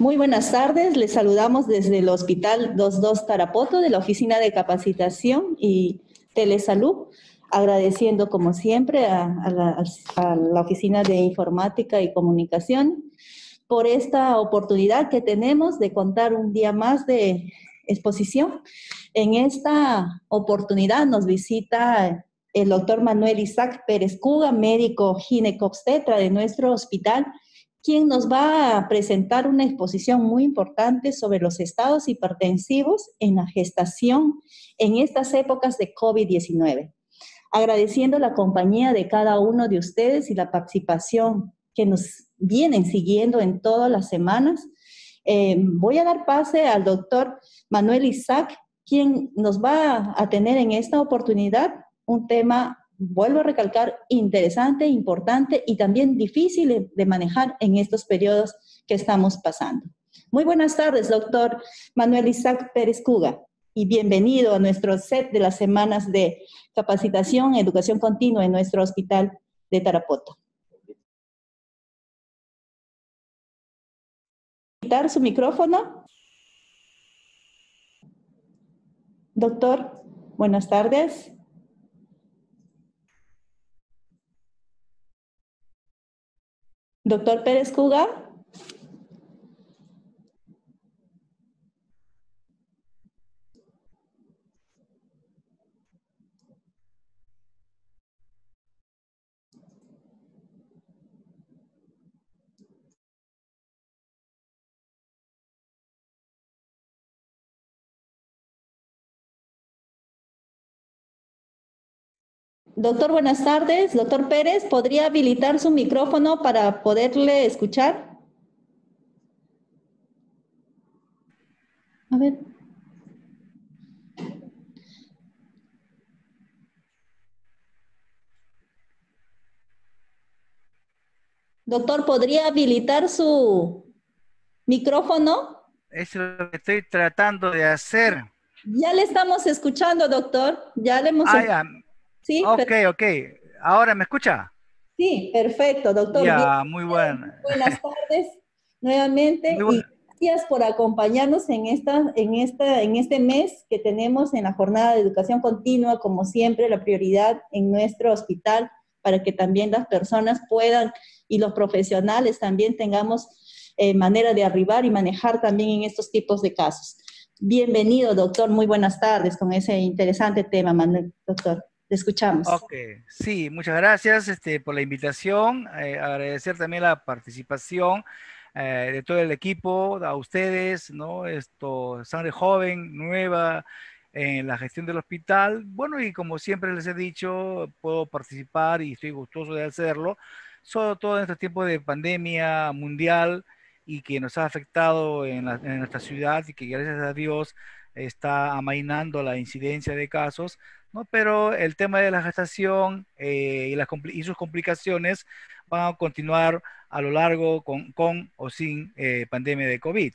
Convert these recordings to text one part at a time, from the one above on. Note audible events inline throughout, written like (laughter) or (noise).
Muy buenas tardes, les saludamos desde el Hospital 22 Tarapoto de la Oficina de Capacitación y Telesalud, agradeciendo como siempre a, la, Oficina de Informática y Comunicación por esta oportunidad que tenemos de contar un día más de exposición. En esta oportunidad nos visita el doctor Manuel Isaac Pérez Cuga, médico ginecobstetra de nuestro hospital quien nos va a presentar una exposición muy importante sobre los estados hipertensivos en la gestación en estas épocas de COVID-19. Agradeciendo la compañía de cada uno de ustedes y la participación que nos vienen siguiendo en todas las semanas, eh, voy a dar pase al doctor Manuel Isaac, quien nos va a tener en esta oportunidad un tema vuelvo a recalcar, interesante, importante y también difícil de manejar en estos periodos que estamos pasando. Muy buenas tardes, doctor Manuel Isaac Pérez Cuga, y bienvenido a nuestro set de las semanas de capacitación educación continua en nuestro hospital de Tarapoto. ¿Quitar su micrófono? Doctor, buenas tardes. Doctor Pérez Cuga, Doctor, buenas tardes. Doctor Pérez, ¿podría habilitar su micrófono para poderle escuchar? A ver. Doctor, ¿podría habilitar su micrófono? Es lo que estoy tratando de hacer. Ya le estamos escuchando, doctor. Ya le hemos... Ah, escuchado. Ah, ok, ok. Ahora, ¿me escucha? Sí, perfecto, doctor. Ya, muy bueno. Buenas tardes nuevamente. y gracias por acompañarnos en, esta, en, esta, en este mes que tenemos en la jornada de educación continua, como siempre, la prioridad en nuestro hospital para que también las personas puedan y los profesionales también tengamos eh, manera de arribar y manejar también en estos tipos de casos. Bienvenido, doctor. Muy buenas tardes con ese interesante tema, Manuel, doctor. Te escuchamos. Ok, sí, muchas gracias este, por la invitación. Eh, agradecer también la participación eh, de todo el equipo, a ustedes, ¿no? Esto, sangre joven, nueva en la gestión del hospital. Bueno, y como siempre les he dicho, puedo participar y estoy gustoso de hacerlo, sobre todo en este tiempo de pandemia mundial y que nos ha afectado en, en nuestra ciudad y que gracias a Dios está amainando la incidencia de casos, ¿no? pero el tema de la gestación eh, y, las, y, sus complicaciones van a continuar a lo largo con, con o sin eh, pandemia de COVID.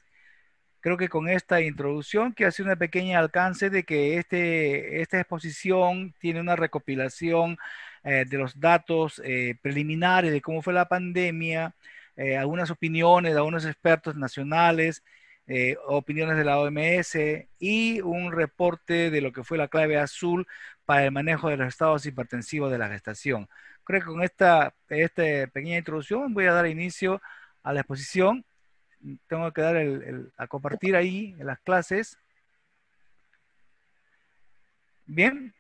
Creo que con esta introducción que hace un pequeño alcance de que este, esta exposición tiene una recopilación eh, de los datos preliminares de cómo fue la pandemia, algunas opiniones de algunos expertos nacionales eh, opiniones de la OMS y un reporte de lo que fue la clave azul para el manejo de los estados hipertensivos de la gestación. Creo que con esta, esta pequeña introducción voy a dar inicio a la exposición. Tengo que dar el, a compartir ahí en las clases. Bien,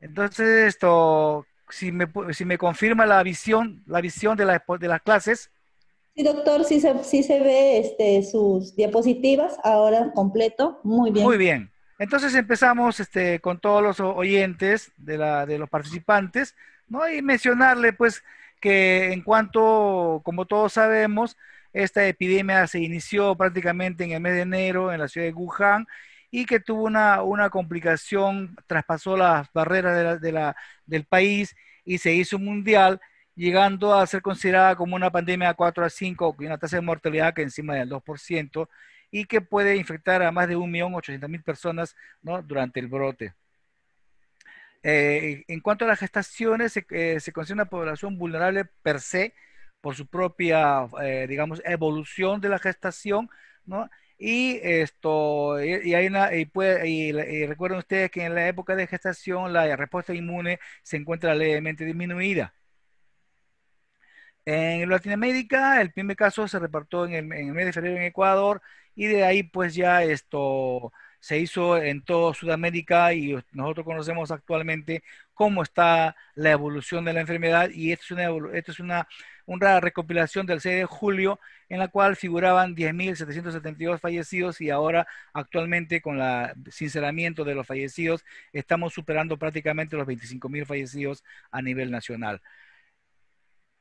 entonces esto, si me, si me confirma la visión, la visión de, la, de las clases, Sí, doctor, sí se, se ve este, sus diapositivas ahora completo. Muy bien. Muy bien. Entonces empezamos este, con todos los oyentes de, la, de los participantes, ¿no? Y mencionarle, pues, que en cuanto, como todos sabemos, esta epidemia se inició prácticamente en el mes de enero en la ciudad de Wuhan y que tuvo una, una complicación, traspasó las barreras de la, del país y se hizo mundial llegando a ser considerada como una pandemia 4 a 5 con una tasa de mortalidad que encima del 2% y que puede infectar a más de 1.800.000 personas durante el brote. Eh, en cuanto a las gestaciones, eh, se considera una población vulnerable per se por su propia, eh, digamos, evolución de la gestación, Y esto, y, hay puede, y recuerden ustedes que en la época de gestación la respuesta inmune se encuentra levemente disminuida. En Latinoamérica, el primer caso se repartó en el, mes de febrero en Ecuador y de ahí pues ya esto se hizo en toda Sudamérica y nosotros conocemos actualmente cómo está la evolución de la enfermedad y esto es una, esto es una, una recopilación del 6 de julio en la cual figuraban 10.772 fallecidos y ahora actualmente con el sinceramiento de los fallecidos estamos superando prácticamente los 25.000 fallecidos a nivel nacional.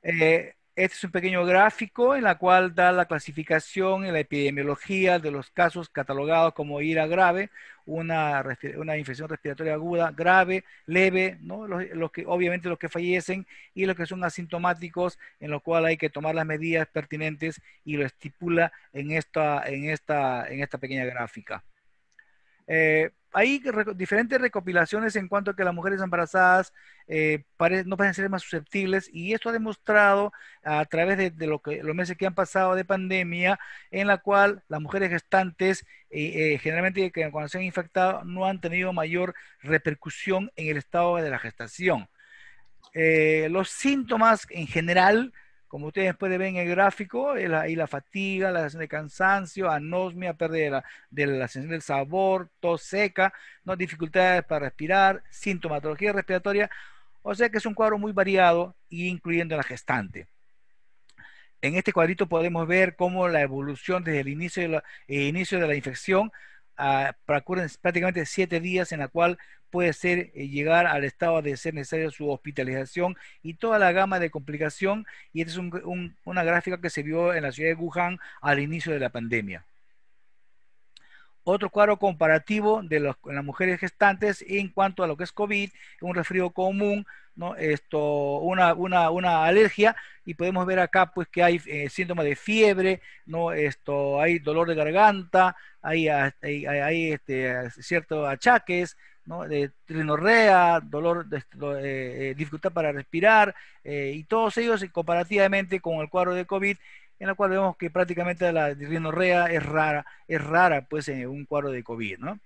Eh, este es un pequeño gráfico en la cual da la clasificación en la epidemiología de los casos catalogados como ira grave, una, una infección respiratoria aguda grave, leve, ¿no? Los, que, obviamente los que fallecen y los que son asintomáticos, en lo cual hay que tomar las medidas pertinentes y lo estipula en esta, en esta, en esta pequeña gráfica. Eh, hay diferentes recopilaciones en cuanto a que las mujeres embarazadas eh, no parecen ser más susceptibles y esto ha demostrado a través de, los meses que han pasado de pandemia en la cual las mujeres gestantes eh, generalmente cuando se han infectado no han tenido mayor repercusión en el estado de la gestación. los síntomas en general como ustedes pueden ver en el gráfico, ahí la fatiga, la sensación de cansancio, anosmia, pérdida de la, sensación del sabor, tos seca, dificultades para respirar, sintomatología respiratoria. O sea que es un cuadro muy variado, incluyendo la gestante. En este cuadrito podemos ver cómo la evolución desde el inicio de la, eh, inicio de la infección uh, prácticamente siete días en la cual puede ser eh, llegar al estado de ser necesaria su hospitalización y toda la gama de complicación. Y esta es una gráfica que se vio en la ciudad de Wuhan al inicio de la pandemia. Otro cuadro comparativo de las mujeres gestantes en cuanto a lo que es COVID, un resfrío común, Esto, una, alergia y podemos ver acá pues que hay eh, síntomas de fiebre, ¿no? Esto, hay dolor de garganta, hay, hay, este, ciertos achaques, de trinorrea, dolor, eh, eh, dificultad para respirar, eh, y todos ellos comparativamente con el cuadro de COVID, en el cual vemos que prácticamente la rinorrea es rara, es rara pues en un cuadro de COVID, ¿no?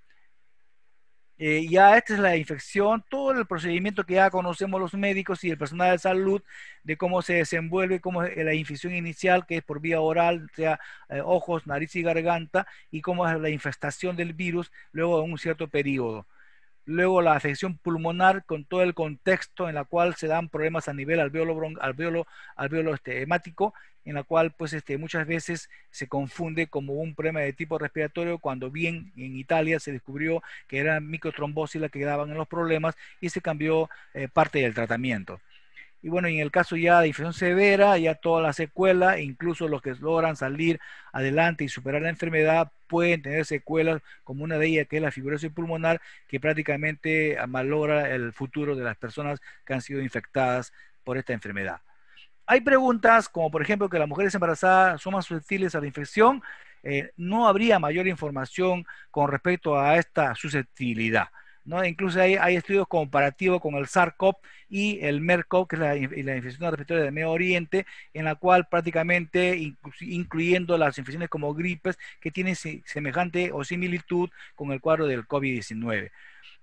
ya esta es la infección, todo el procedimiento que ya conocemos los médicos y el personal de salud de cómo se desenvuelve, cómo es la infección inicial que es por vía oral, sea ojos, nariz y garganta, y cómo es la infestación del virus luego de un cierto periodo luego la afección pulmonar con todo el contexto en la cual se dan problemas a nivel alveolo, alveolo, este, hemático, en la cual pues este, muchas veces se confunde como un problema de tipo respiratorio cuando bien en Italia se descubrió que eran microtrombosis las que daban en los problemas y se cambió eh, parte del tratamiento. Y bueno, en el caso ya de infección severa, ya todas las secuelas, incluso los que logran salir adelante y superar la enfermedad, pueden tener secuelas, como una de ellas que es la fibrosis pulmonar, que prácticamente ah, malogra el futuro de las personas que han sido infectadas por esta enfermedad. Hay preguntas, como por ejemplo que las mujeres embarazadas son más susceptibles a la infección, eh, no habría mayor información con respecto a esta susceptibilidad. Incluso hay, estudios comparativos con el SARCOP y el MERCOP, que es la, la infección respiratoria del Medio Oriente, en la cual prácticamente, incluyendo las infecciones como gripes, que tienen semejante o similitud con el cuadro del COVID-19.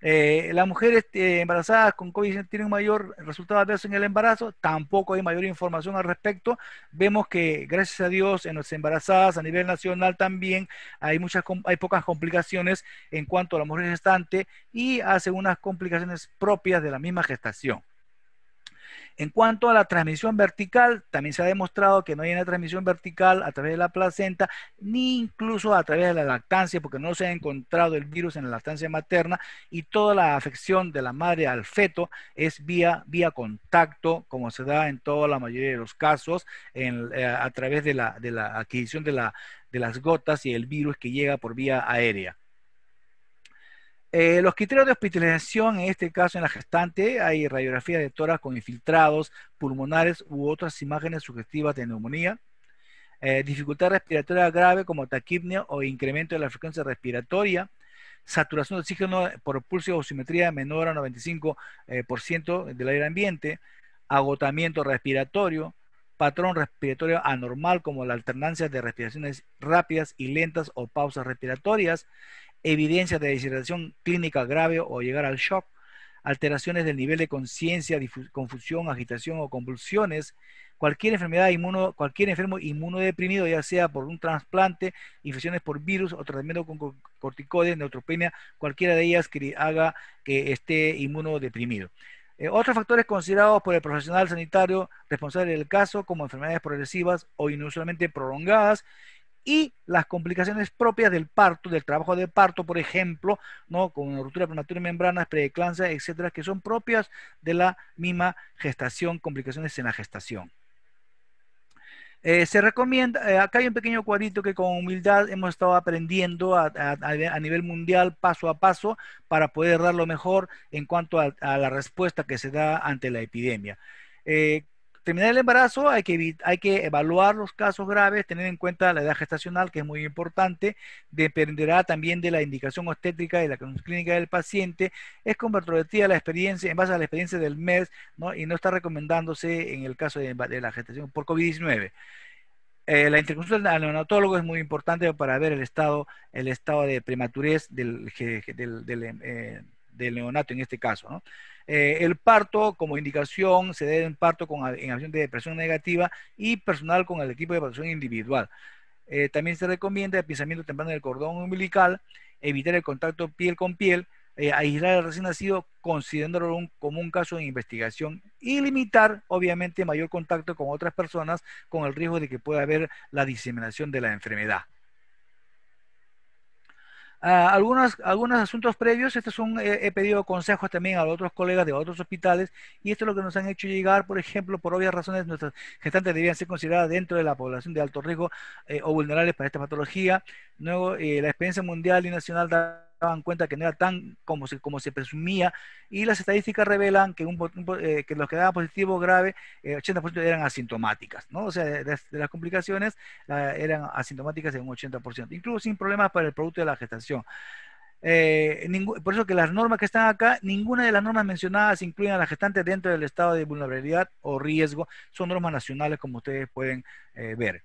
Eh, las mujeres eh, embarazadas con COVID tienen mayor resultado adverso en el embarazo, tampoco hay mayor información al respecto. Vemos que, gracias a Dios, en las embarazadas a nivel nacional también hay, muchas, hay pocas complicaciones en cuanto a la mujer gestante y hace unas complicaciones propias de la misma gestación. En cuanto a la transmisión vertical, también se ha demostrado que no hay una transmisión vertical a través de la placenta, ni incluso a través de la lactancia, porque no se ha encontrado el virus en la lactancia materna y toda la afección de la madre al feto es vía, vía contacto, como se da en toda la mayoría de los casos, eh, a través de la, adquisición de las gotas y el virus que llega por vía aérea. Eh, los criterios de hospitalización, en este caso en la gestante, hay radiografía de tórax con infiltrados pulmonares u otras imágenes sugestivas de neumonía. Eh, dificultad respiratoria grave como taquipnea o incremento de la frecuencia respiratoria, saturación de oxígeno por pulso o simetría menor a 95% eh, del aire ambiente, agotamiento respiratorio, patrón respiratorio anormal como la alternancia de respiraciones rápidas y lentas o pausas respiratorias, evidencias de deshidratación clínica grave o llegar al shock, alteraciones del nivel de conciencia, confusión, agitación o convulsiones, cualquier enfermedad inmuno, cualquier enfermo inmunodeprimido, ya sea por un trasplante, infecciones por virus o tratamiento con corticoides, neutropenia, cualquiera de ellas que haga que esté inmunodeprimido. Eh, otros factores considerados por el profesional sanitario responsable del caso, como enfermedades progresivas o inusualmente prolongadas, y las complicaciones propias del parto, del trabajo de parto, por ejemplo, ¿no? con ruptura prematura de membranas, preeclampsia, etcétera, que son propias de la misma gestación, complicaciones en la gestación. Eh, se recomienda, eh, acá hay un pequeño cuadrito que con humildad hemos estado aprendiendo a, nivel mundial paso a paso para poder dar lo mejor en cuanto a, la respuesta que se da ante la epidemia. Eh, terminar el embarazo hay que, hay que evaluar los casos graves, tener en cuenta la edad gestacional, que es muy importante, dependerá también de la indicación obstétrica y la clínica del paciente, es controvertida la experiencia en base a la experiencia del mes, ¿no? y no está recomendándose en el caso de, la gestación por COVID-19. Eh, la interconsulta al neonatólogo es muy importante para ver el estado, el estado de prematurez del, del, em, eh, del neonato en este caso. Eh, el parto, como indicación, se debe en parto con, en acción de depresión negativa y personal con el equipo de protección individual. Eh, también se recomienda el pisamiento temprano del cordón umbilical, evitar el contacto piel con piel, eh, aislar al recién nacido, considerándolo como un caso de investigación y limitar, obviamente, mayor contacto con otras personas con el riesgo de que pueda haber la diseminación de la enfermedad. Ah, algunas algunos, asuntos previos, estos son, eh, he, pedido consejos también a otros colegas de otros hospitales y esto es lo que nos han hecho llegar, por ejemplo, por obvias razones, nuestras gestantes debían ser consideradas dentro de la población de alto riesgo eh, o vulnerables para esta patología. Luego, eh, la experiencia mundial y nacional da daban cuenta que no era tan como se, como se presumía y las estadísticas revelan que, eh, los que daban positivo grave, 80% eh, eran asintomáticas, ¿no? O sea, de, las complicaciones eran asintomáticas en un 80%, incluso sin problemas para el producto de la gestación. Eh, por eso que las normas que están acá, ninguna de las normas mencionadas incluyen a la gestante dentro del estado de vulnerabilidad o riesgo. Son normas nacionales, como ustedes pueden ver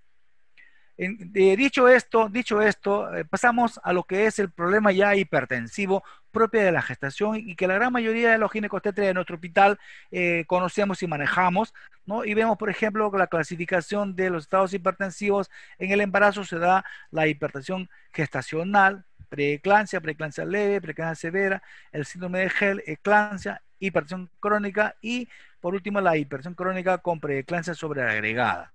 dicho esto, dicho esto, eh, pasamos a lo que es el problema ya hipertensivo propio de la gestación y que la gran mayoría de los ginecostétricos de nuestro hospital eh, conocemos y manejamos, ¿no? Y vemos, por ejemplo, la clasificación de los estados hipertensivos en el embarazo se da la hipertensión gestacional, preeclampsia, preeclampsia leve, preeclampsia severa, el síndrome de Gel, eclancia, hipertensión crónica y, por último, la hipertensión crónica con preeclampsia sobreagregada.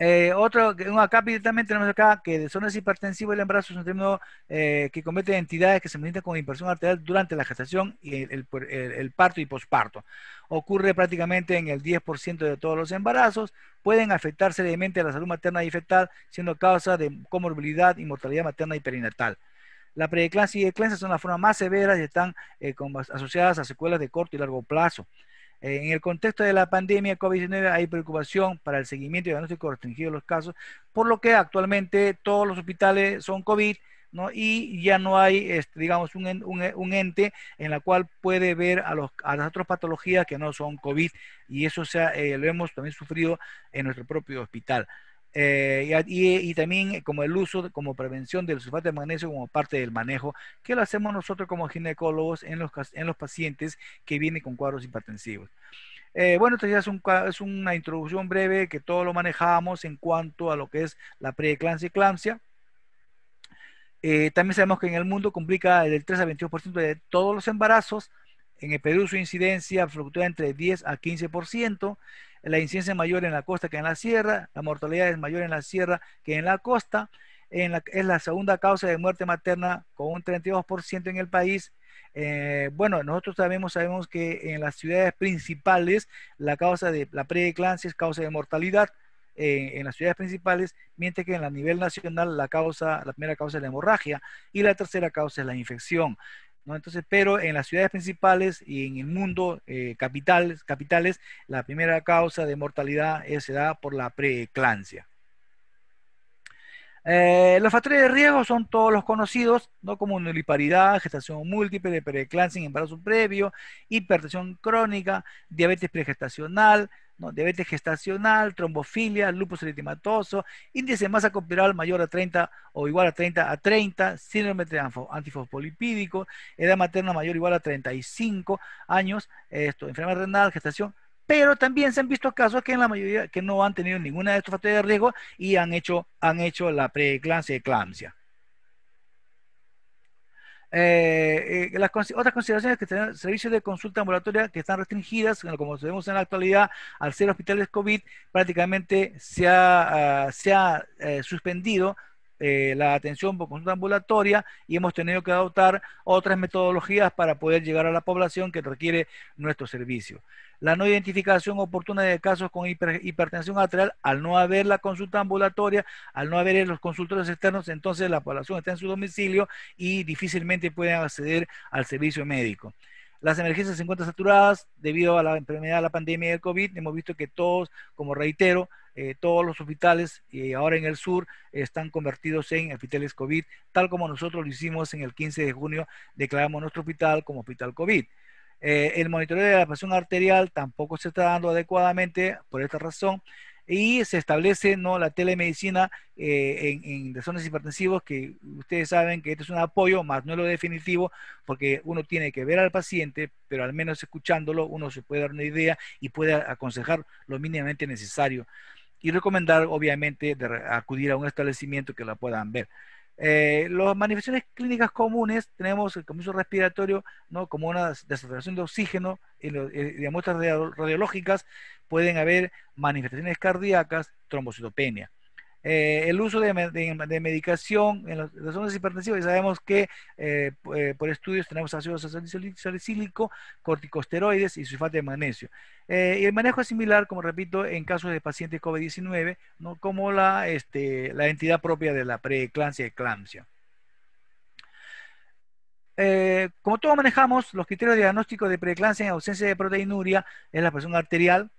Eh, otro, acá también tenemos acá que zonas hipertensivo del embarazo es un término eh, que comete entidades que se manifiestan con inversión arterial durante la gestación y el, parto y posparto. Ocurre prácticamente en el 10% de todos los embarazos. Pueden afectar seriamente a la salud materna y fetal, siendo causa de comorbilidad y mortalidad materna y perinatal. La preeclampsia y eclampsia son las formas más severas y están eh, asociadas a secuelas de corto y largo plazo. En el contexto de la pandemia COVID-19 hay preocupación para el seguimiento y diagnóstico restringido de los casos, por lo que actualmente todos los hospitales son COVID y ya no hay, este, digamos, un, ente en la cual puede ver a, las otras patologías que no son COVID y eso se, eh, lo hemos también sufrido en nuestro propio hospital. Eh, y, también eh, como el uso, como prevención del sulfato de magnesio como parte del manejo, que lo hacemos nosotros como ginecólogos en los, en los pacientes que vienen con cuadros hipertensivos. Eh, bueno, esto ya es, una introducción breve que todo lo manejamos en cuanto a lo que es la preeclampsia y eclampsia. también sabemos que en el mundo complica del 3 a 22% de todos los embarazos. En el Perú su incidencia fluctúa entre 10 a 15% la incidencia es mayor en la costa que en la sierra, la mortalidad es mayor en la sierra que en la costa, en la, es la segunda causa de muerte materna con un 32% en el país. Eh, bueno, nosotros sabemos, sabemos que en las ciudades principales la causa de la preeclampsia es causa de mortalidad eh, en las ciudades principales, mientras que en a nivel nacional la causa, la primera causa es la hemorragia y la tercera causa es la infección. Entonces, pero en las ciudades principales y en el mundo eh, capitales, capitales, la primera causa de mortalidad es, se da por la preeclampsia. Eh, los factores de riesgo son todos los conocidos, ¿no? como nuliparidad, gestación múltiple, de preeclampsia, embarazo previo, hipertensión crónica, diabetes pregestacional, no, diabetes gestacional, trombofilia, lupus eritematoso, índice de masa corporal mayor a 30 o igual a 30 a 30, síndrome antifosfolipídico, edad materna mayor o igual a 35 años, esto, enfermedad renal, gestación, pero también se han visto casos que en la mayoría que no han tenido ninguna de estos factores de riesgo y han hecho, han hecho la preeclampsia y eclampsia. Eh, eh, las otras consideraciones que tienen servicios de consulta ambulatoria que están restringidas, como vemos en la actualidad, al ser hospitales COVID, prácticamente se ha, ah, se ha eh, suspendido eh, la atención por consulta ambulatoria y hemos tenido que adoptar otras metodologías para poder llegar a la población que requiere nuestro servicio. La no identificación oportuna de casos con hipertensión arterial, al no haber la consulta ambulatoria, al no haber los consultores externos, entonces la población está en su domicilio y difícilmente pueden acceder al servicio médico. Las emergencias se encuentran saturadas debido a la enfermedad, de la pandemia del COVID. Hemos visto que todos, como reitero, eh, todos los hospitales y eh, ahora en el sur están convertidos en hospitales COVID, tal como nosotros lo hicimos en el 15 de junio, declaramos nuestro hospital como hospital COVID. Eh, el monitoreo de la presión arterial tampoco se está dando adecuadamente por esta razón y se establece ¿no? la telemedicina eh, en, en zonas hipertensivos, que ustedes saben que esto es un apoyo, más no lo definitivo, porque uno tiene que ver al paciente, pero al menos escuchándolo uno se puede dar una idea y puede aconsejar lo mínimamente necesario. Y recomendar, obviamente, acudir a un establecimiento que la puedan ver. Eh, las manifestaciones clínicas comunes tenemos el comienzo respiratorio, ¿no? como una desaturación de oxígeno, y, lo, muestras radiológicas pueden haber manifestaciones cardíacas, trombocitopenia. Eh, el uso de, medicación en las zonas hipertensivas, y sabemos que eh, eh, por estudios tenemos ácido salicílico, corticosteroides y sulfato de magnesio. y el manejo es similar, como repito, en casos de pacientes COVID-19, ¿no? como este, la, entidad propia de la preeclampsia y eclampsia. como todos manejamos, los criterios diagnóstico de preeclampsia en ausencia de proteinuria es la presión arterial,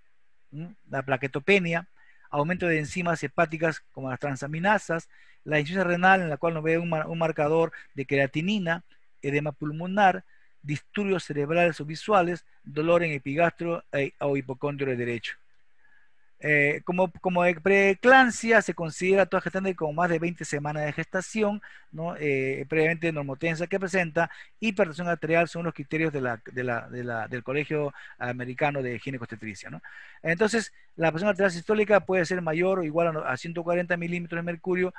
la plaquetopenia, aumento de enzimas hepáticas como las transaminasas, la insuficiencia renal en la cual nos ve un, marcador de creatinina, edema pulmonar, disturbios cerebrales o visuales, dolor en epigastro eh, o hipocondrio derecho. Eh, como, como preeclampsia se considera toda gestante con más de 20 semanas de gestación, ¿no? Eh, previamente normotensa que presenta, hipertensión arterial según los criterios del Colegio Americano de Higiene ¿no? Entonces, la presión arterial sistólica puede ser mayor o igual a, 140 milímetros de mercurio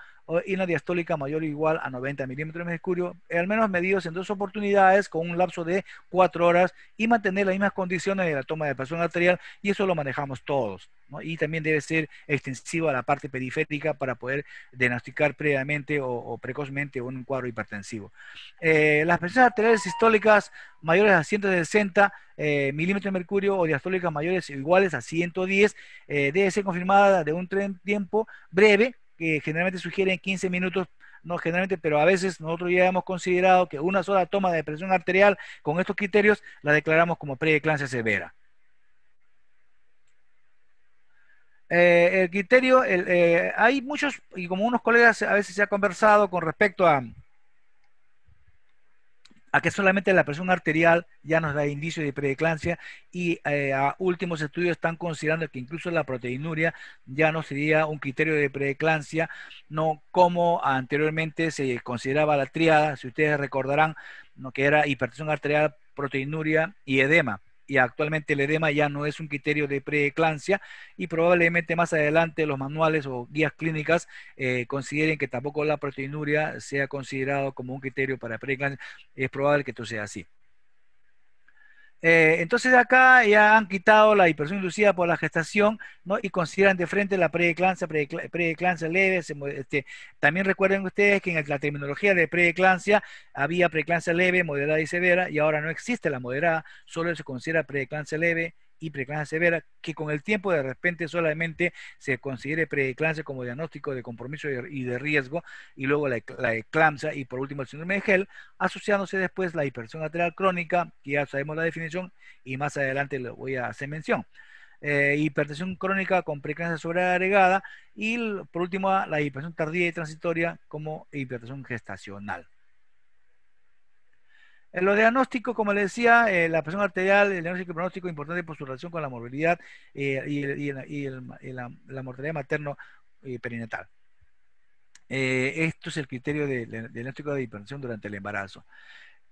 y la diastólica mayor o igual a 90 milímetros de mercurio, eh, al menos medidos en dos oportunidades con un lapso de cuatro horas y mantener las mismas condiciones de la toma de presión arterial y eso lo manejamos todos y también debe ser extensivo a la parte periférica para poder diagnosticar previamente o, precozmente un cuadro hipertensivo. Eh, las presiones arteriales sistólicas mayores a 160 eh, milímetros de mercurio o diastólicas mayores o iguales a 110 eh, debe ser confirmada de un tiempo breve, que generalmente sugieren 15 minutos no generalmente, pero a veces nosotros ya hemos considerado que una sola toma de presión arterial con estos criterios la declaramos como preeclampsia severa. Eh, el criterio, eh, hay muchos, y como unos colegas a veces se ha conversado con respecto a, que solamente la presión arterial ya nos da indicio de preeclampsia y eh, a últimos estudios están considerando que incluso la proteinuria ya no sería un criterio de preeclampsia, no como anteriormente se consideraba la triada, si ustedes recordarán, que era hipertensión arterial, proteinuria y edema y actualmente el edema ya no es un criterio de preeclampsia y probablemente más adelante los manuales o guías clínicas eh, consideren que tampoco la proteinuria sea considerado como un criterio para preeclampsia. Es probable que esto sea así. Eh, entonces acá ya han quitado la hipertensión inducida por la gestación ¿no? y consideran de frente la preeclampsia, preeclampsia leve. este, también recuerden ustedes que en la terminología de preeclampsia había preeclampsia leve, moderada y severa y ahora no existe la moderada, solo se considera preeclampsia leve y preeclampsia severa, que con el tiempo de repente solamente se considere preeclampsia como diagnóstico de compromiso y de riesgo, y luego la, la y por último el síndrome de Hell, asociándose después la hipertensión arterial crónica, que ya sabemos la definición y más adelante lo voy a hacer mención. Eh, hipertensión crónica con preeclampsia sobreagregada y por último la hipertensión tardía y transitoria como hipertensión gestacional. En lo diagnóstico, como le decía, eh, la presión arterial, el diagnóstico y pronóstico importante por su relación con la morbilidad eh, y, la, mortalidad materno y eh, perinatal. esto es el criterio del diagnóstico de hipertensión durante el embarazo.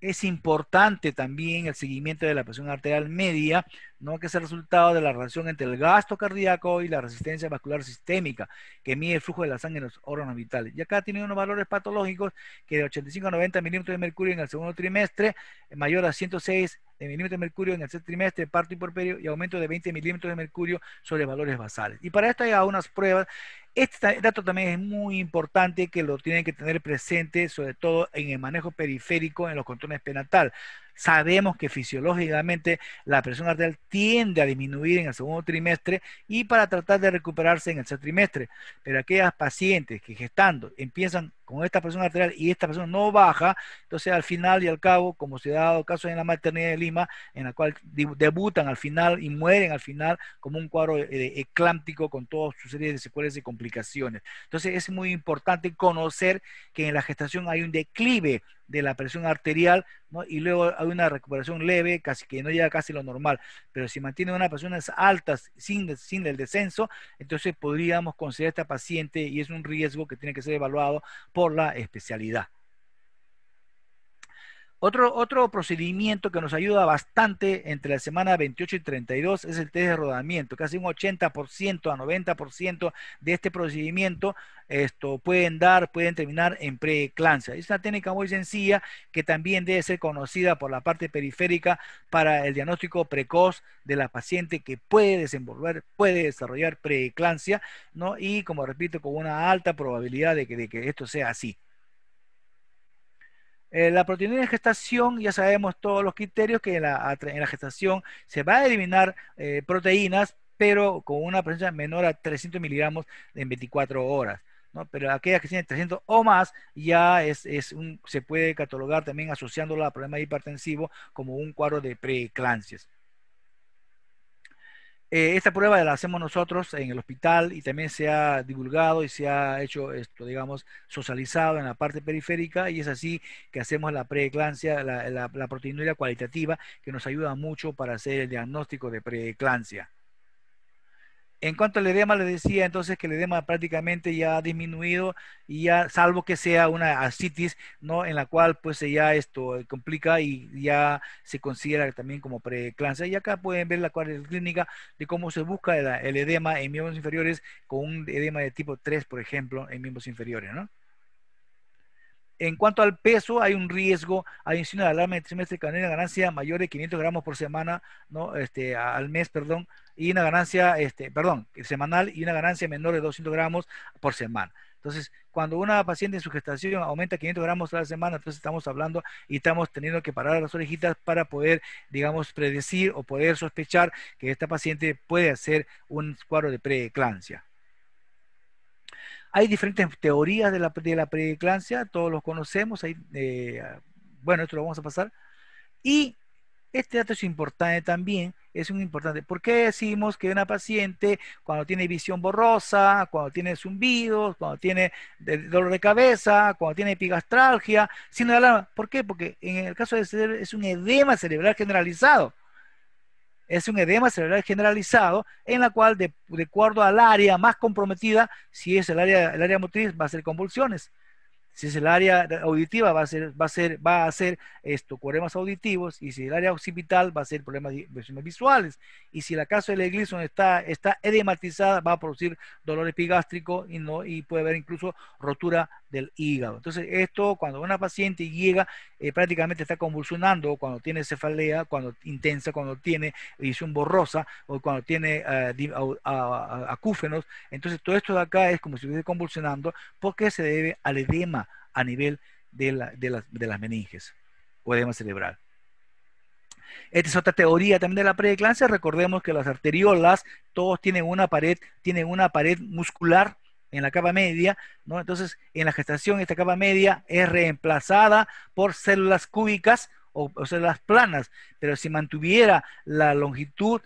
Es importante también el seguimiento de la presión arterial media, ¿no? que es el resultado de la relación entre el gasto cardíaco y la resistencia vascular sistémica, que mide el flujo de la sangre en los órganos vitales. Y acá tiene unos valores patológicos que de 85 a 90 milímetros de mercurio en el segundo trimestre, eh, mayor a 106 de milímetros de mercurio en el tercer trimestre, parto porperio y aumento de 20 milímetros de mercurio sobre valores basales. Y para esto hay algunas pruebas. Este dato también es muy importante que lo tienen que tener presente, sobre todo en el manejo periférico en los controles penatales Sabemos que fisiológicamente la presión arterial tiende a disminuir en el segundo trimestre y para tratar de recuperarse en el tercer trimestre. Pero aquellas pacientes que gestando empiezan con esta presión arterial y esta presión no baja, entonces al final y al cabo, como se ha dado caso en la maternidad de Lima, en la cual debutan al final y mueren al final como un cuadro eh, eclámptico con toda su serie de secuelas y complicaciones. Entonces es muy importante conocer que en la gestación hay un declive de la presión arterial, y luego hay una recuperación leve, casi que no llega casi a lo normal. Pero si mantiene unas presiones altas sin, sin el descenso, entonces podríamos considerar a esta paciente y es un riesgo que tiene que ser evaluado por la especialidad. Otro, otro procedimiento que nos ayuda bastante entre la semana 28 y 32 es el test de rodamiento. Casi un 80% a 90% de este procedimiento esto, pueden dar, pueden terminar en preeclampsia. Es una técnica muy sencilla que también debe ser conocida por la parte periférica para el diagnóstico precoz de la paciente que puede desenvolver, puede desarrollar preeclampsia, ¿no? Y como repito, con una alta probabilidad de que esto sea así. Eh, la proteína de gestación, ya sabemos todos los criterios que en la, gestación se va a eliminar eh, proteínas, pero con una presencia menor a 300 miligramos en 24 horas. ¿no? Pero aquellas que tienen 300 o más ya es, un, se puede catalogar también asociándolo a problemas hipertensivo como un cuadro de preeclampsias. Eh, esta prueba la hacemos nosotros en el hospital y también se ha divulgado y se ha hecho esto, digamos, socializado en la parte periférica y es así que hacemos la preeclampsia, la, la, proteinuria cualitativa que nos ayuda mucho para hacer el diagnóstico de preeclampsia. En cuanto al edema, le decía entonces que el edema prácticamente ya ha disminuido y ya, salvo que sea una ascitis, ¿no? En la cual pues ya esto complica y ya se considera también como preeclampsia. Y acá pueden ver la cuadra clínica de cómo se busca el, el edema en miembros inferiores con un edema de tipo 3, por ejemplo, en miembros inferiores, ¿no? En cuanto al peso, hay un riesgo, hay un signo de alarma de una ganancia mayor de 500 gramos por semana, ¿no? este, al mes, perdón, y una ganancia, este, perdón, semanal y una ganancia menor de 200 gramos por semana. Entonces, cuando una paciente en su gestación aumenta 500 gramos a la semana, entonces estamos hablando y estamos teniendo que parar las orejitas para poder, digamos, predecir o poder sospechar que esta paciente puede hacer un cuadro de preeclampsia. Hay diferentes teorías de la, de la preeclampsia, todos los conocemos. Hay, eh, ah, bueno, esto lo vamos a pasar. Y este dato es importante también, es un importante. ¿Por qué decimos que una paciente cuando tiene visión borrosa, cuando tiene zumbidos, cuando tiene dolor de cabeza, cuando tiene epigastralgia, sin alarma? ¿Por qué? Porque en el caso de cerebro es un edema cerebral generalizado es un edema cerebral generalizado en la cual, de, acuerdo al área más comprometida, si es el área, área motriz, va a ser convulsiones. Si es el área auditiva, va a ser, va a ser, va a problemas auditivos. Y si el área occipital, va a ser problemas, visuales. Y si la caso de la iglesia está, está edematizada, va a producir dolor epigástrico y, no, y puede haber incluso rotura del hígado. Entonces, esto cuando una paciente llega, eh, prácticamente está convulsionando, cuando tiene cefalea, cuando intensa, cuando tiene visión borrosa o cuando tiene eh, acúfenos. Entonces, todo esto de acá es como si estuviese convulsionando porque se debe al edema a nivel de, las, meninges o edema cerebral. Esta es otra teoría también de la preeclampsia. Recordemos que las arteriolas, todos tienen una pared, tienen una pared muscular en la capa media, ¿no? Entonces, en la gestación esta capa media es reemplazada por células cúbicas o, células planas, pero si mantuviera la longitud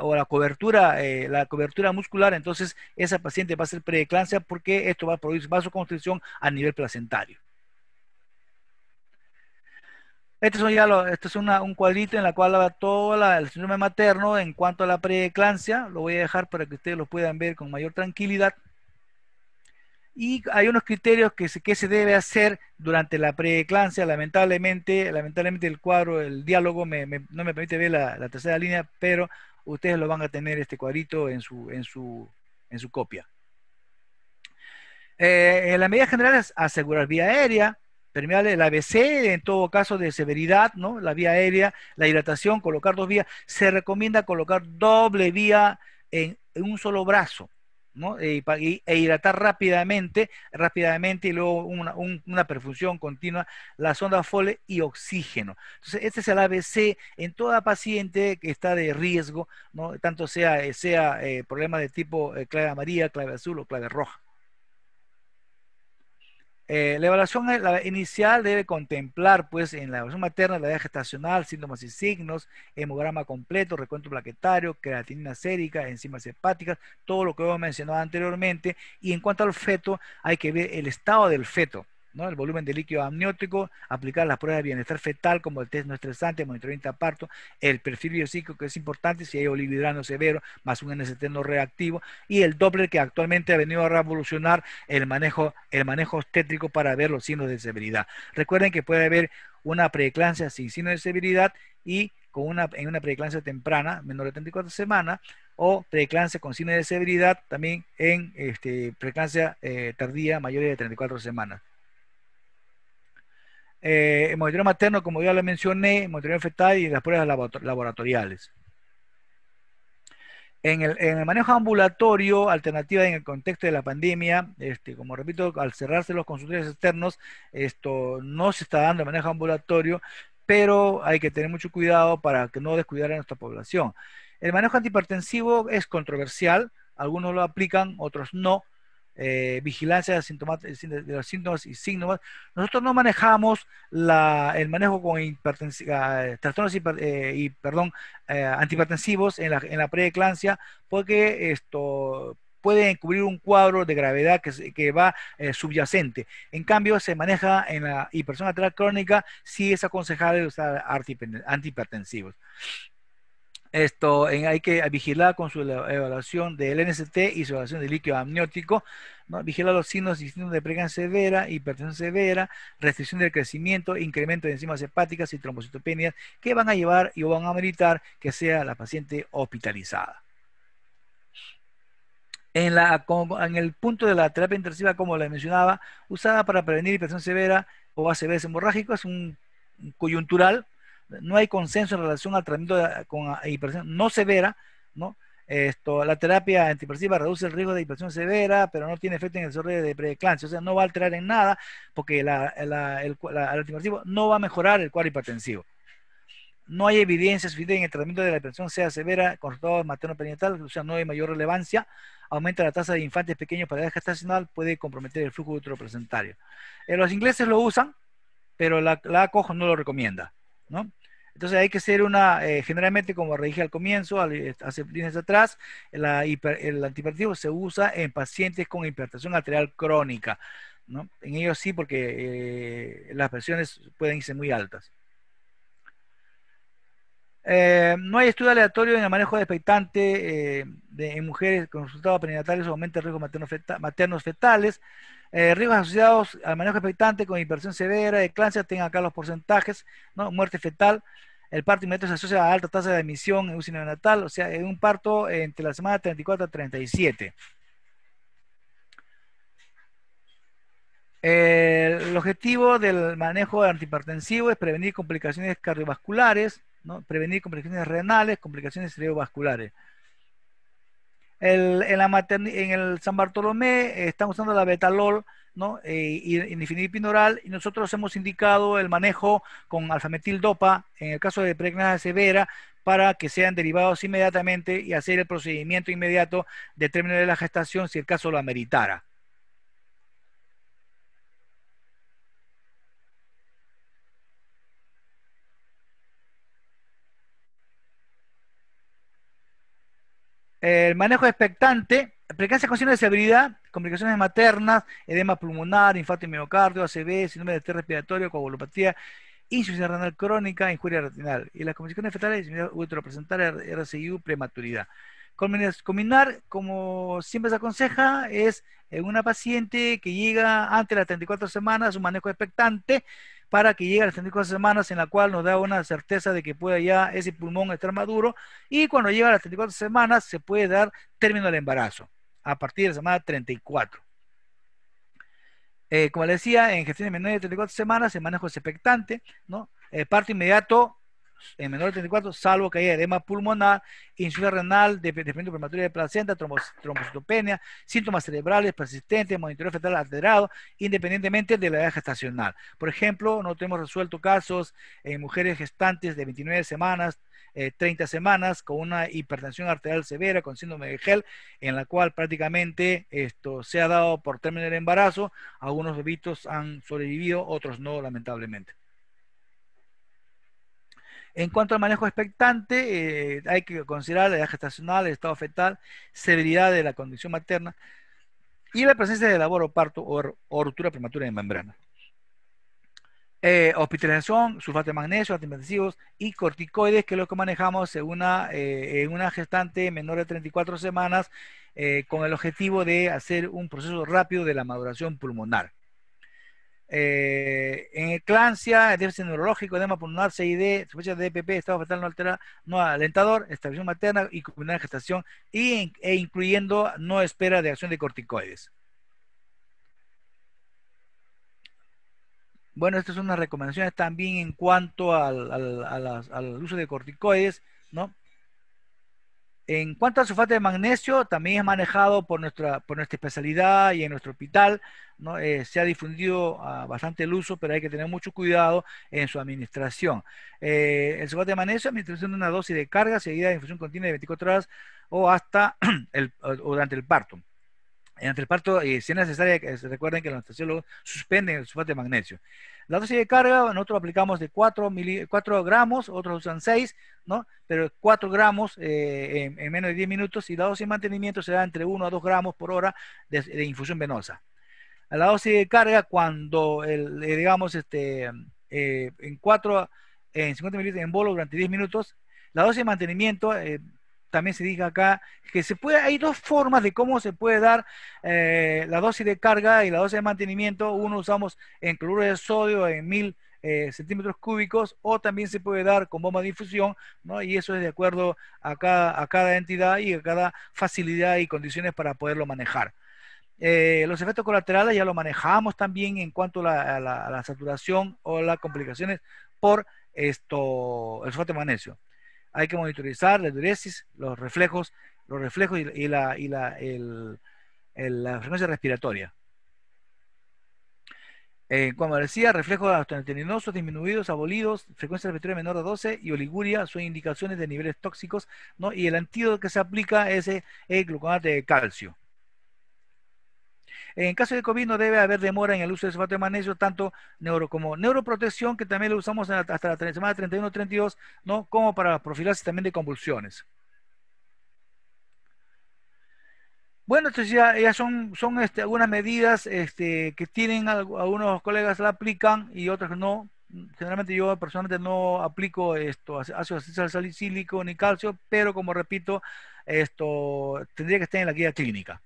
o la cobertura, eh, la cobertura muscular, entonces esa paciente va a ser preeclampsia porque esto va a producir vasoconstricción a nivel placentario. Este es, un cuadrito en la cual va todo el síndrome materno en cuanto a la preeclampsia. Lo voy a dejar para que ustedes lo puedan ver con mayor tranquilidad y hay unos criterios que se, que se debe hacer durante la preeclancia Lamentablemente, lamentablemente el cuadro, el diálogo no me permite ver la, tercera línea, pero ustedes lo van a tener este cuadrito en su, en su, en su copia. Eh, en la medida general es asegurar vía aérea, permeable el ABC, en todo caso de severidad, ¿no? La vía aérea, la hidratación, colocar dos vías. Se recomienda colocar doble vía en un solo brazo ¿no? Eh, e, hidratar rápidamente, rápidamente y luego una, perfusión continua, la sonda fole y oxígeno. Entonces, este es el ABC en toda paciente que está de riesgo, tanto sea, eh, sea eh, de tipo clave amarilla, clave azul o clave roja. Eh, la evaluación eh, inicial debe contemplar, pues, en la evaluación materna, la edad gestacional, síntomas y signos, hemograma completo, recuento plaquetario, creatinina sérica, enzimas hepáticas, todo lo que hemos mencionado anteriormente. Y en cuanto al feto, hay que ver el estado del feto el volumen de líquido amniótico, aplicar las pruebas de bienestar fetal como el test no estresante, monitoreo de parto, el perfil biocíclico que es importante si hay olividrano severo más un NST no reactivo y el Doppler que actualmente ha venido a revolucionar el manejo, el obstétrico para ver los signos de severidad. Recuerden que puede haber una preeclampsia sin signos de severidad y con una, en una preeclampsia temprana, menor de 34 semanas, o preeclampsia con signos de severidad también en este, preeclampsia eh, tardía mayor de 34 semanas el eh, monitoreo materno, como ya le mencioné, monitoreo fetal y las pruebas laboratoriales. En el, manejo ambulatorio, alternativa en el contexto de la pandemia, este, como repito, al cerrarse los consultorios externos, esto no se está dando el manejo ambulatorio, pero hay que tener mucho cuidado para que no descuidar a nuestra población. El manejo antihipertensivo es controversial, algunos lo aplican, otros no, eh, vigilancia eh, de, los síntomas y síntomas. Nosotros no manejamos el manejo con ah, eh, trastornos y, perdón, antihipertensivos en la, en porque esto puede cubrir un cuadro de gravedad que, que va subyacente. En cambio, se maneja en la hipertensión arterial crónica si es aconsejable usar antihipertensivos. Esto hay que vigilar con su evaluación del NST y su evaluación del líquido amniótico. Vigilar los signos y signos de pregan severa, hipertensión severa, restricción del crecimiento, incremento de enzimas hepáticas y trombocitopenias que van a llevar y van a ameritar que sea la paciente hospitalizada. En, la, en el punto de la terapia intensiva, como les mencionaba, usada para prevenir hipertensión severa o ACVs hemorrágicos, un coyuntural no hay consenso en relación al tratamiento con hipertensión no severa, ¿no? Esto, la terapia antipersiva reduce el riesgo de hipertensión severa, pero no tiene efecto en el desarrollo de preeclampsia, o sea, no va a alterar en nada porque el, la, no va a mejorar el cuadro hipertensivo. No hay evidencia suficiente en el tratamiento de la hipertensión sea severa con materno-perinatal, o sea, no hay mayor relevancia. Aumenta la tasa de infantes pequeños para la edad gestacional, puede comprometer el flujo uteroplacentario. En eh, los ingleses lo usan, pero la, la ACOJ no lo recomienda. Entonces hay que ser una, eh, generalmente como dije al comienzo, eh, hace líneas atrás, el antihipertensivo se usa en pacientes con hipertensión arterial crónica. En ellos sí, porque eh, las presiones pueden irse muy altas. no hay estudio aleatorio en el manejo de expectante en mujeres con resultados prenatales o aumento de riesgos maternos fetales. Eh, riesgos asociados al manejo expectante con hipertensión severa, eclancia, tengan acá los porcentajes, Muerte fetal. El parto inmediato se asocia a alta tasa de emisión en UCI neonatal, o sea, en un parto entre la semana 34 a 37. Eh, el objetivo del manejo antihipertensivo es prevenir complicaciones cardiovasculares, prevenir complicaciones renales, complicaciones cerebrovasculares en, la en el San Bartolomé eh, están usando la betalol ¿no? Eh, y, oral y nosotros hemos indicado el manejo con alfametil dopa en el caso de pregnancia severa para que sean derivados inmediatamente y hacer el procedimiento inmediato de término de la gestación si el caso lo ameritara. el manejo expectante, precancias con de severidad, complicaciones maternas, edema pulmonar, infarto y miocardio, ACV, síndrome de estrés respiratorio, coagulopatía, insuficiencia renal crónica, injuria retinal. Y las complicaciones fetales, ultrapresentaria, RCIU, prematuridad. Combinar, como siempre se aconseja, es eh, una paciente que llega antes de las 34 semanas, un manejo expectante, para que llegue a las 34 semanas, en la cual nos da una certeza de que puede ya ese pulmón estar maduro, y cuando llega a las 34 semanas se puede dar término al embarazo, a partir de la semana 34. Eh, como les decía, en de menores de 34 semanas el manejo es expectante, ¿no? Eh, parto inmediato en menor de 34, salvo que haya edema pulmonar, insuficiencia renal, dependiendo prematura de placenta, trombocitopenia, síntomas cerebrales persistentes, monitoreo fetal alterado, independientemente de la edad gestacional. Por ejemplo, no tenemos resuelto casos en mujeres gestantes de 29 semanas, 30 eh, semanas, con una hipertensión arterial severa, con síndrome de Gel, en la cual prácticamente esto se ha dado por término del embarazo. Algunos bebitos han sobrevivido, otros no, lamentablemente. En cuanto al manejo expectante, eh, hay que considerar la edad gestacional, el estado fetal, severidad de la condición materna y la presencia de labor o parto o, ruptura prematura de membrana. Eh, hospitalización, sulfato de magnesio, antiintensivos y corticoides, que es lo que manejamos en una, eh, en una gestante menor de 34 semanas, con el objetivo de hacer un proceso rápido de la maduración pulmonar. Eh, en eclancia, déficit neurológico, edema pulmonar, CID, sospecha de DPP, estado fetal no alterado, no alentador, estabilización materna y de gestación, e incluyendo no espera de acción de corticoides. Bueno, estas son unas recomendaciones también en cuanto al, al uso de corticoides, ¿no? En cuanto al sulfato de magnesio, también es manejado por nuestra, por nuestra especialidad y en nuestro hospital. ¿no? Eh, se ha difundido ah, bastante el uso, pero hay que tener mucho cuidado en su administración. Eh, el sulfato de magnesio, administración de una dosis de carga seguida de infusión continua de 24 horas o hasta (clears throat) el, durante el parto. Entre el parto, eh, si es necesario, eh, recuerden que los anestesiólogos suspenden el sulfato de magnesio. La dosis de carga, nosotros aplicamos de 4, gramos, otros usan 6, ¿no? Pero 4 gramos eh, en, menos de 10 minutos y la dosis de mantenimiento se da entre 1 a 2 gramos por hora de, infusión venosa. la dosis de carga, cuando, el, digamos, este, en 4, en 50 mililitros en bolo durante 10 minutos, la dosis de mantenimiento también se diga acá, que se puede, hay dos formas de cómo se puede dar eh, la dosis de carga y la dosis de mantenimiento. Uno usamos en cloruro de sodio en mil eh, centímetros cúbicos o también se puede dar con bomba de difusión, ¿no? Y eso es de acuerdo a cada, entidad y a cada facilidad y condiciones para poderlo manejar. Eh, los efectos colaterales ya lo manejamos también en cuanto a, la, saturación o las complicaciones por esto, el sulfato de magnesio hay que monitorizar la diuresis, los reflejos, los reflejos y, la, frecuencia respiratoria. Eh, como decía, reflejos astenoteninosos disminuidos, abolidos, frecuencia respiratoria menor de 12 y oliguria son indicaciones de niveles tóxicos, ¿no? Y el antídoto que se aplica es eh, el gluconato de calcio. En caso de COVID no debe haber demora en el uso de sulfato de magnesio, tanto neuro como neuroprotección, que también lo usamos hasta la semana 31-32, ¿no? como para profilaxis también de convulsiones. Bueno, entonces ya, son, son este, algunas medidas este, que tienen, algunos colegas la aplican y otros no. Generalmente yo personalmente no aplico esto, ácido salicílico ni calcio, pero como repito, esto tendría que estar en la guía clínica.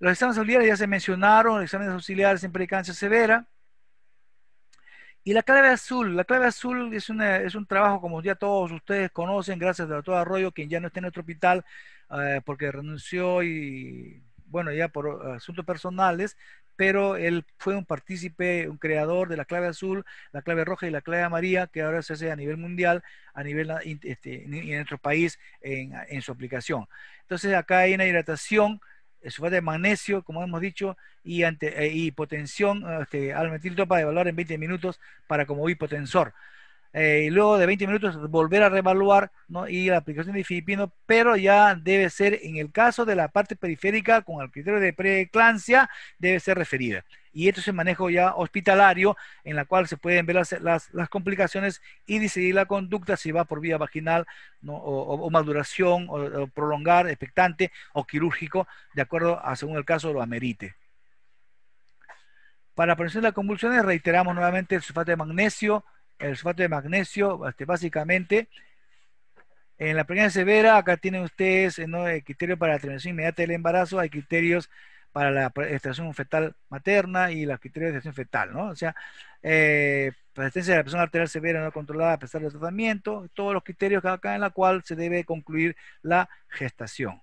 Los exámenes auxiliares ya se mencionaron, exámenes auxiliares en cáncer severa. Y la clave azul, la clave azul es, es un trabajo como ya todos ustedes conocen, gracias a todo Arroyo, quien ya no está en nuestro hospital eh, porque renunció y, bueno, ya por eh, asuntos personales, pero él fue un partícipe, un creador de la clave azul, la clave roja y la clave amarilla, que ahora se hace a nivel mundial, a nivel este, en nuestro país, en, en, su aplicación. Entonces acá hay una hidratación eh, sulfato de magnesio, como hemos dicho, y, ante, eh, eh, este, al metiltopa de valor en 20 minutos para como hipotensor eh, y luego de 20 minutos volver a revaluar ¿no? y la aplicación de filipino, pero ya debe ser en el caso de la parte periférica con el criterio de preeclampsia, debe ser referida. Y esto es el manejo ya hospitalario, en la cual se pueden ver las, complicaciones y decidir la conducta si va por vía vaginal o, maduración o, prolongar, expectante o quirúrgico, de acuerdo a según el caso lo amerite. Para prevención de las convulsiones reiteramos nuevamente el sulfato de magnesio, el sulfato de magnesio, este, básicamente. En la pregnancia severa, acá tienen ustedes eh, ¿no? el criterio para la terminación inmediata del embarazo, hay criterios para la extracción fetal materna y los criterios de extracción fetal, ¿no? O sea, eh, presencia de la presión arterial severa no controlada a pesar del tratamiento, todos los criterios acá en la cual se debe concluir la gestación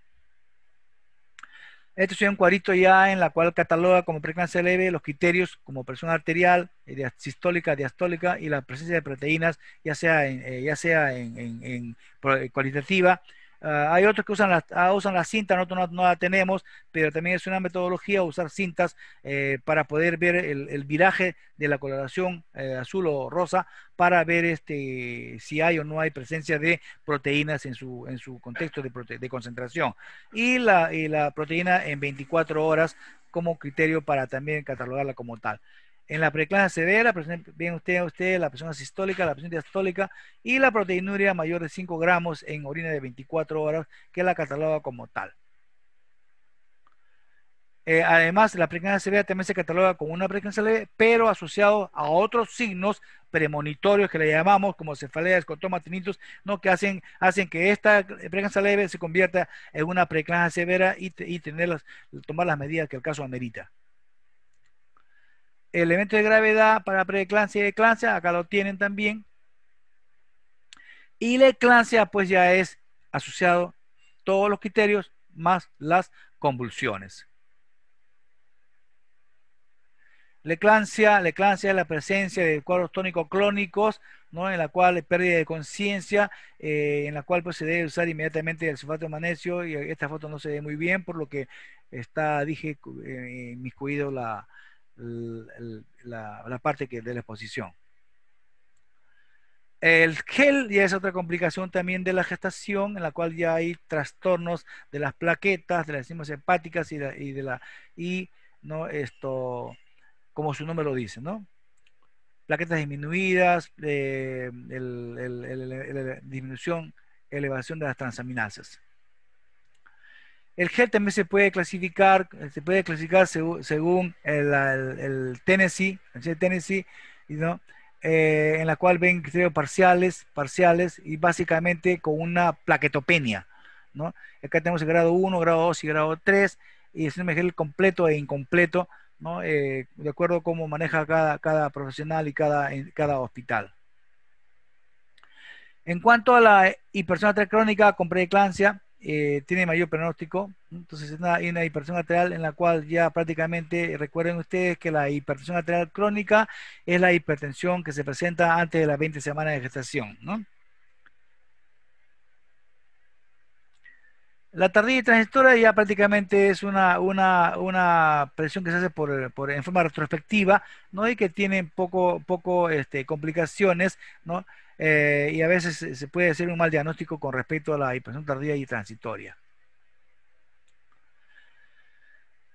es este un cuadrito ya en la cual cataloga como preeclampsia leve los criterios como presión arterial, eh, sistólica, diastólica y la presencia de proteínas, ya sea eh, ya sea en eh, cualitativa, Ah, hay otros que usan la ah, cinta, usan nosotros no, la tenemos, pero también es una metodología usar cintas eh, para poder ver el, viraje de la coloración eh, azul o rosa para ver este, si hay o no hay presencia de proteínas en su, en su contexto de, de concentración. Y la, y la proteína en 24 horas como criterio para también catalogarla como tal. En la preclase severa, bien usted, usted la presión sistólica, la presión diastólica y la proteinuria mayor de 5 gramos en orina de 24 horas, que la cataloga como tal. Eh, además, la preclase severa también se cataloga como una preclase leve, pero asociado a otros signos premonitorios que le llamamos, como cefaleas, escotoma, tinnitus, ¿no? que hacen, hacen que esta preclase leve se convierta en una preclase severa y, y tener tomar las medidas que el caso amerita. Elementos de gravedad para preeclampsia y eclampsia, acá lo tienen también. Y la eclampsia pues ya es asociado todos los criterios más las convulsiones. La eclampsia, la es la presencia de cuadros tónicos clónicos, ¿no? en la cual hay pérdida de conciencia, eh, en la cual pues, se debe usar inmediatamente el sulfato de magnesio, y esta foto no se ve muy bien, por lo que está, dije, eh, mis cuidos la, la, parte que, de la exposición. El gel ya es otra complicación también de la gestación, en la cual ya hay trastornos de las plaquetas, de las enzimas hepáticas y de, la y no esto, como su nombre lo dice, ¿no? Plaquetas disminuidas, eh, disminución, elevación de las transaminasas. El gel también se puede clasificar, se puede clasificar según el, Tennessee, ¿no? Eh, en la cual ven criterios parciales, parciales y básicamente con una plaquetopenia. ¿no? Acá tenemos el grado 1, grado 2 y grado 3 y es un gel completo e incompleto, eh, de acuerdo a cómo maneja cada, cada profesional y cada, cada hospital. En cuanto a la hipertensión crónica con preeclampsia, eh, tiene mayor pronóstico. Entonces, hay una, hipertensión arterial en la cual ya prácticamente, eh, recuerden ustedes que la hipertensión arterial crónica es la hipertensión que se presenta antes de las 20 semanas de gestación, ¿no? La tardía transitoria ya prácticamente es una, una, presión que se hace por, en forma retrospectiva, ¿no? Y que tiene poco, poco este, complicaciones, ¿no? Eh, y a veces se puede hacer un mal diagnóstico con respecto a la hipertensión tardía y transitoria.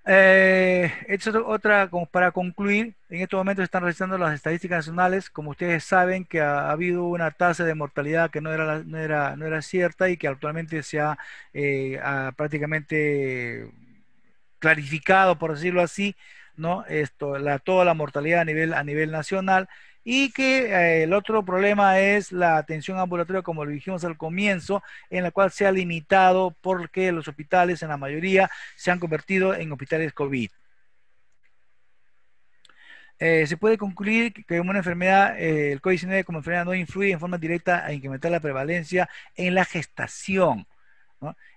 Eh, esto otra, para concluir, en estos momentos están realizando las estadísticas nacionales, como ustedes saben que ha, habido una tasa de mortalidad que no era, no era, cierta y que actualmente se eh, ha, prácticamente clarificado, por decirlo así, ¿no? Esto, la, toda la mortalidad a nivel, a nivel nacional y que eh, el otro problema es la atención ambulatoria, como lo dijimos al comienzo, en la cual se ha limitado porque los hospitales en la mayoría se han convertido en hospitales COVID. Eh, se puede concluir que una enfermedad, eh, el COVID-19 como enfermedad no influye en forma directa a incrementar la prevalencia en la gestación.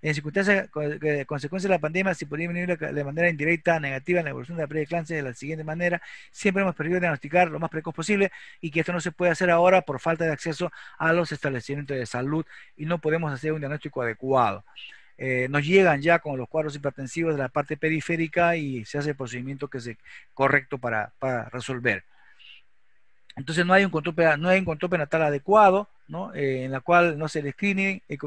En circunstancias de eh, consecuencia de la pandemia, si podría venir de manera indirecta, negativa, en la evolución de la preeclampsia de la siguiente manera. Siempre hemos perdido diagnosticar lo más precoz posible y que esto no se puede hacer ahora por falta de acceso a los establecimientos de salud y no podemos hacer un diagnóstico adecuado. Eh, nos llegan ya con los cuadros hipertensivos de la parte periférica y se hace el procedimiento que es correcto para, resolver. Entonces no hay un control, no hay un control adecuado, eh, en la cual no se le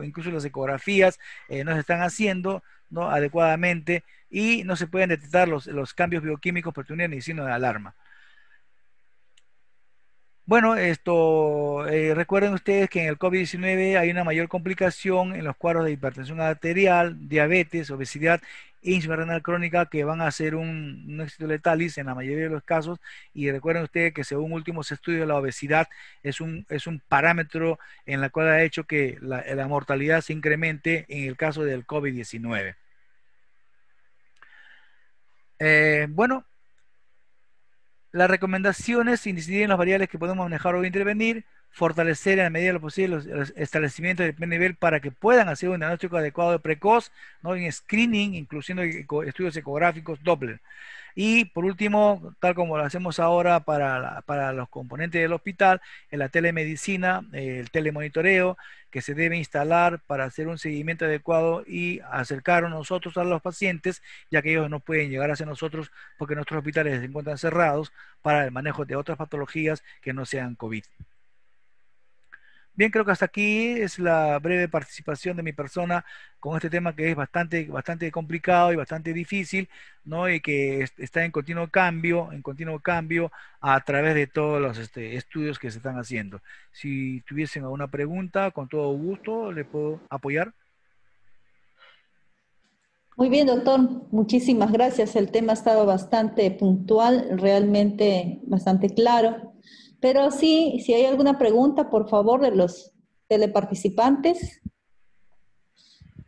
incluso las ecografías eh, no se están haciendo adecuadamente y no se pueden detectar los, cambios bioquímicos por tener ni signo de alarma. Bueno, esto eh, recuerden ustedes que en el COVID-19 hay una mayor complicación en los cuadros de hipertensión arterial, diabetes, obesidad, e insuficiencia renal crónica que van a ser un, éxito letalis en la mayoría de los casos. Y recuerden ustedes que según últimos estudios la obesidad es un, es un parámetro en la cual ha hecho que la, mortalidad se incremente en el caso del COVID-19. Eh, bueno, las recomendaciones incidir en las variables que podemos manejar o intervenir, fortalecer en la medida de lo posible los, establecimientos de primer nivel para que puedan hacer un diagnóstico adecuado y precoz, ¿no? en screening, incluyendo estudios ecográficos Doppler. Y por último, tal como lo hacemos ahora para, los componentes del hospital, en la telemedicina, el telemonitoreo, que se debe instalar para hacer un seguimiento adecuado y acercar a nosotros a los pacientes, ya que ellos no pueden llegar hacia nosotros porque nuestros hospitales se encuentran cerrados para el manejo de otras patologías que no sean COVID. Bien, creo que hasta aquí es la breve participación de mi persona con este tema que es bastante, bastante complicado y bastante difícil, ¿no? Y que está en continuo cambio, en continuo cambio a través de todos los este, estudios que se están haciendo. Si tuviesen alguna pregunta, con todo gusto, le puedo apoyar. Muy bien, doctor. Muchísimas gracias. El tema ha estado bastante puntual, realmente bastante claro. Pero sí, si hay alguna pregunta, por favor, de los teleparticipantes.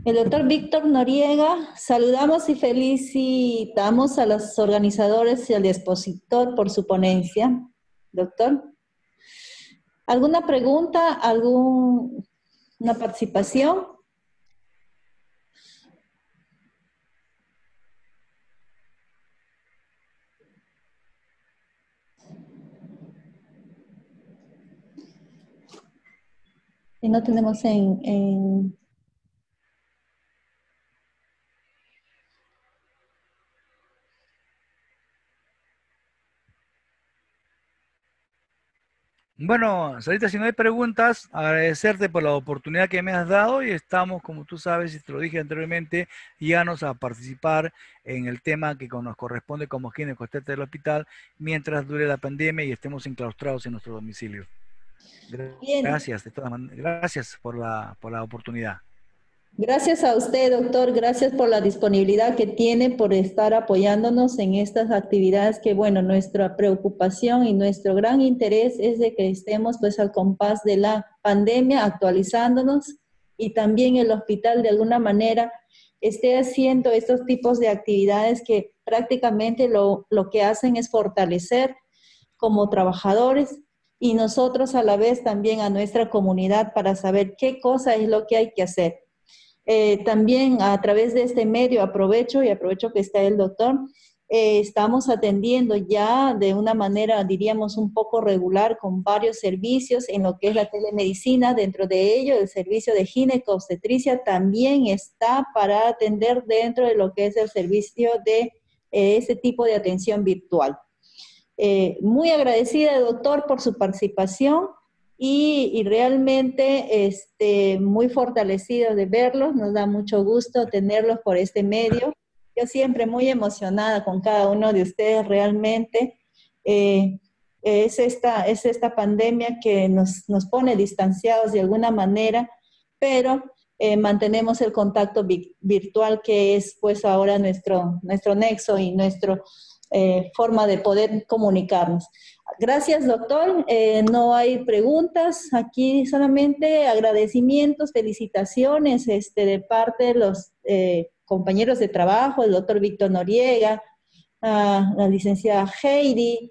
El doctor Víctor Noriega, saludamos y felicitamos a los organizadores y al expositor por su ponencia. Doctor, ¿alguna pregunta, alguna participación? Y no tenemos en, Bueno, Sarita, si no hay preguntas, agradecerte por la oportunidad que me has dado y estamos, como tú sabes, y te lo dije anteriormente, llanos a participar en el tema que nos corresponde como quienes costete del hospital mientras dure la pandemia y estemos enclaustrados en nuestro domicilio. Gracias, de gracias por la, por la oportunidad. Gracias a usted, doctor. Gracias por la disponibilidad que tiene, por estar apoyándonos en estas actividades que, bueno, nuestra preocupación y nuestro gran interés es de que estemos pues al compás de la pandemia, actualizándonos y también el hospital de alguna manera esté haciendo estos tipos de actividades que prácticamente lo, lo que hacen es fortalecer como trabajadores y nosotros a la vez también a nuestra comunidad para saber qué cosa es lo que hay que hacer. Eh, también a través de este medio aprovecho y aprovecho que está el doctor, eh, estamos atendiendo ya de una manera, diríamos, un poco regular con varios servicios en lo que es la telemedicina. Dentro de ello, el servicio de ginecobstetricia también está para atender dentro de lo que es el servicio de este ese tipo de atención virtual. Eh, muy agradecida, doctor, por su participación y, realmente este, muy fortalecido de verlos. Nos da mucho gusto tenerlos por este medio. Yo siempre muy emocionada con cada uno de ustedes realmente. Eh, es, esta, es esta pandemia que nos, nos pone distanciados de alguna manera, pero eh, mantenemos el contacto virtual que es pues ahora nuestro, nuestro nexo y nuestro, eh, forma de poder comunicarnos. Gracias, doctor. Eh, no hay preguntas. Aquí solamente agradecimientos, felicitaciones este, de parte de los eh, compañeros de trabajo, el doctor Víctor Noriega, la licenciada Heidi,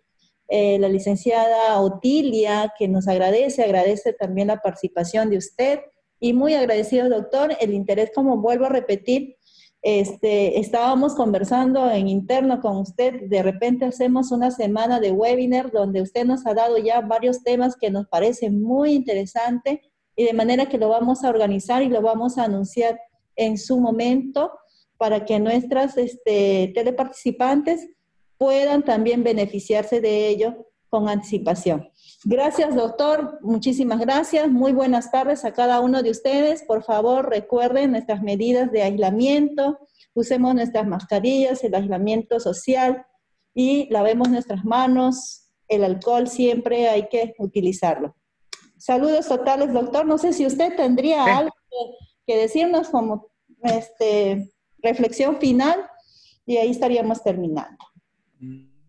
la licenciada Otilia, que nos agradece, agradece también la participación de usted. Y muy agradecido, doctor, el interés, como vuelvo a repetir, este, estábamos conversando en interno con usted, de repente hacemos una semana de webinar donde usted nos ha dado ya varios temas que nos parecen muy interesantes y de manera que lo vamos a organizar y lo vamos a anunciar en su momento para que nuestras este, teleparticipantes puedan también beneficiarse de ello con anticipación. Gracias, doctor. Muchísimas gracias. Muy buenas tardes a cada uno de ustedes. Por favor, recuerden nuestras medidas de aislamiento. Usemos nuestras mascarillas, el aislamiento social y lavemos nuestras manos. El alcohol siempre hay que utilizarlo. Saludos totales, doctor. No sé si usted tendría algo que, que, decirnos como este, reflexión final y ahí estaríamos terminando.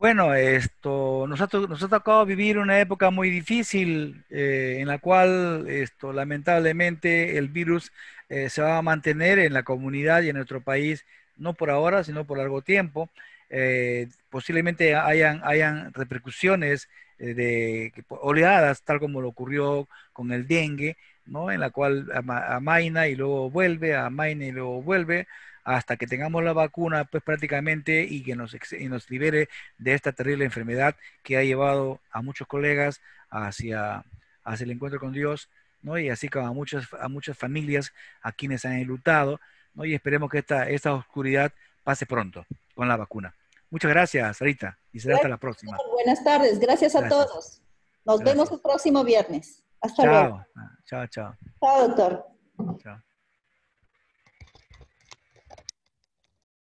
Bueno, esto, nos ha, tocado vivir una época muy difícil eh, en la cual esto, lamentablemente el virus eh, se va a mantener en la comunidad y en nuestro país, no por ahora, sino por largo tiempo. Eh, posiblemente hayan, hayan repercusiones de oleadas, tal como lo ocurrió con el dengue, ¿no? en la cual amaina y luego vuelve, amaina y luego vuelve, hasta que tengamos la vacuna, pues prácticamente, y que nos, nos libere de esta terrible enfermedad que ha llevado a muchos colegas hacia, hacia el encuentro con Dios, ¿no? Y así como a muchas, a muchas familias a quienes han enlutado, ¿no? Y esperemos que esta, esta oscuridad pase pronto con la vacuna. Muchas gracias, Sarita, y será hasta la próxima. Buenas tardes, gracias a todos. Nos vemos el próximo viernes. Hasta luego. Ah, chao, chao. Chao, doctor. Chao.